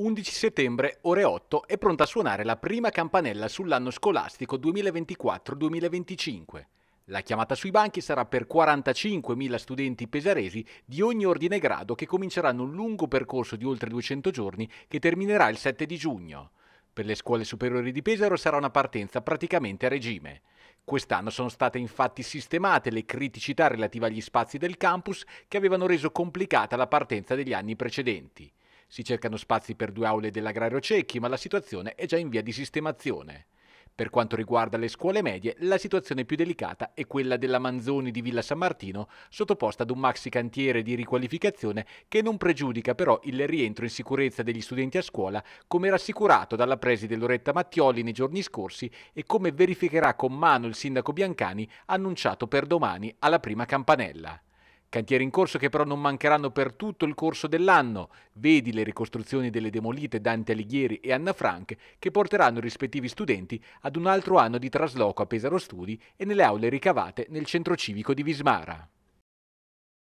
11 settembre, ore 8, è pronta a suonare la prima campanella sull'anno scolastico 2024-2025. La chiamata sui banchi sarà per 45.000 studenti pesaresi di ogni ordine grado che cominceranno un lungo percorso di oltre 200 giorni che terminerà il 7 di giugno. Per le scuole superiori di Pesaro sarà una partenza praticamente a regime. Quest'anno sono state infatti sistemate le criticità relative agli spazi del campus che avevano reso complicata la partenza degli anni precedenti. Si cercano spazi per due aule dell'Agrario Cecchi, ma la situazione è già in via di sistemazione. Per quanto riguarda le scuole medie, la situazione più delicata è quella della Manzoni di Villa San Martino, sottoposta ad un maxi cantiere di riqualificazione che non pregiudica però il rientro in sicurezza degli studenti a scuola, come rassicurato dalla preside Loretta Mattioli nei giorni scorsi e come verificherà con mano il sindaco Biancani annunciato per domani alla prima campanella. Cantieri in corso che però non mancheranno per tutto il corso dell'anno. Vedi le ricostruzioni delle demolite Dante Alighieri e Anna Frank che porteranno i rispettivi studenti ad un altro anno di trasloco a Pesaro Studi e nelle aule ricavate nel centro civico di Vismara.